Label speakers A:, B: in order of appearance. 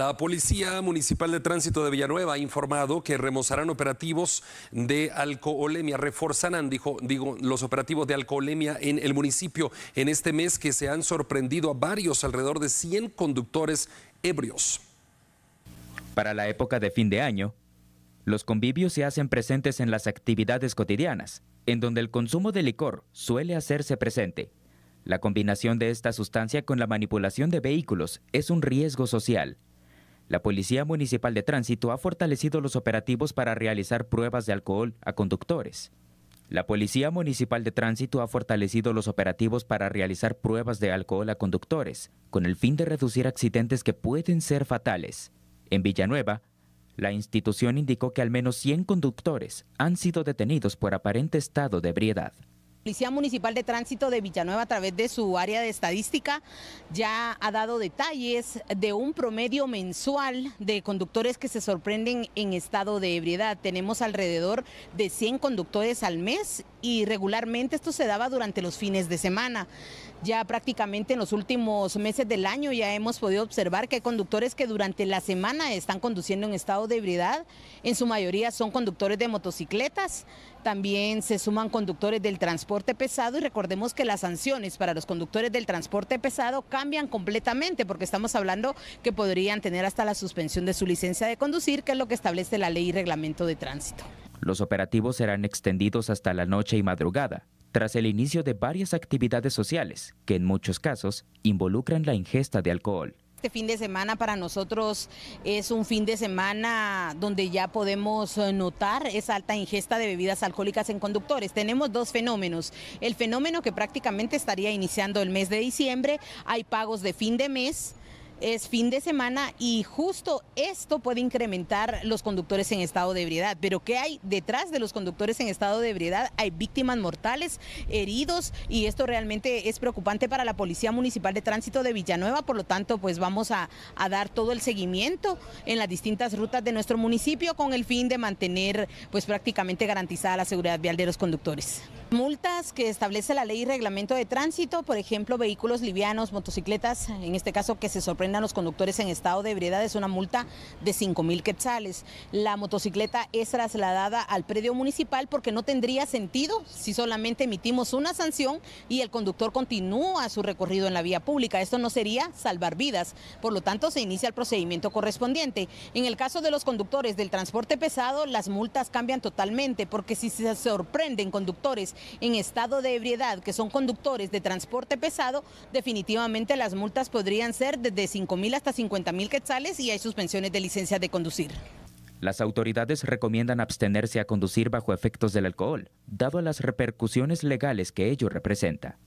A: La Policía Municipal de Tránsito de Villanueva ha informado que remozarán operativos de alcoholemia, reforzarán, dijo, digo, los operativos de alcoholemia en el municipio en este mes que se han sorprendido a varios, alrededor de 100
B: conductores ebrios. Para la época de fin de año, los convivios se hacen presentes en las actividades cotidianas, en donde el consumo de licor suele hacerse presente. La combinación de esta sustancia con la manipulación de vehículos es un riesgo social la Policía Municipal de Tránsito ha fortalecido los operativos para realizar pruebas de alcohol a conductores. La Policía Municipal de Tránsito ha fortalecido los operativos para realizar pruebas de alcohol a conductores, con el fin de reducir accidentes que pueden ser fatales. En Villanueva, la institución indicó que al menos 100 conductores han sido detenidos por aparente estado de ebriedad.
A: La Policía Municipal de Tránsito de Villanueva, a través de su área de estadística, ya ha dado detalles de un promedio mensual de conductores que se sorprenden en estado de ebriedad. Tenemos alrededor de 100 conductores al mes y regularmente esto se daba durante los fines de semana. Ya prácticamente en los últimos meses del año ya hemos podido observar que hay conductores que durante la semana están conduciendo en estado de ebriedad. En su mayoría son conductores de motocicletas. También se suman conductores del transporte pesado y recordemos que las sanciones para los conductores del transporte pesado cambian completamente porque estamos hablando que podrían tener hasta la suspensión de su licencia de conducir, que es lo que establece la ley y reglamento de tránsito.
B: Los operativos serán extendidos hasta la noche y madrugada tras el inicio de varias actividades sociales que en muchos casos involucran la ingesta de alcohol.
A: Este fin de semana para nosotros es un fin de semana donde ya podemos eh, notar esa alta ingesta de bebidas alcohólicas en conductores. Tenemos dos fenómenos. El fenómeno que prácticamente estaría iniciando el mes de diciembre, hay pagos de fin de mes es fin de semana y justo esto puede incrementar los conductores en estado de ebriedad. Pero ¿qué hay detrás de los conductores en estado de ebriedad? Hay víctimas mortales, heridos y esto realmente es preocupante para la Policía Municipal de Tránsito de Villanueva. Por lo tanto, pues vamos a, dar todo el seguimiento en las distintas rutas de nuestro municipio con el fin de mantener pues prácticamente garantizada la seguridad vial de los conductores. Multas que establece la ley y reglamento de tránsito, por ejemplo, vehículos livianos, motocicletas, en este caso que se sorprende a los conductores en estado de ebriedad es una multa de 5 mil quetzales. La motocicleta es trasladada al predio municipal porque no tendría sentido si solamente emitimos una sanción y el conductor continúa su recorrido en la vía pública. Esto no sería salvar vidas. Por lo tanto, se inicia el procedimiento correspondiente. En el caso de los conductores del transporte pesado, las multas cambian totalmente porque si se sorprenden conductores en estado de ebriedad que son conductores de transporte pesado, definitivamente las multas podrían ser desde 5.000 hasta 50.000 quetzales y hay suspensiones de licencia de conducir.
B: Las autoridades recomiendan abstenerse a conducir bajo efectos del alcohol, dado las repercusiones legales que ello representa.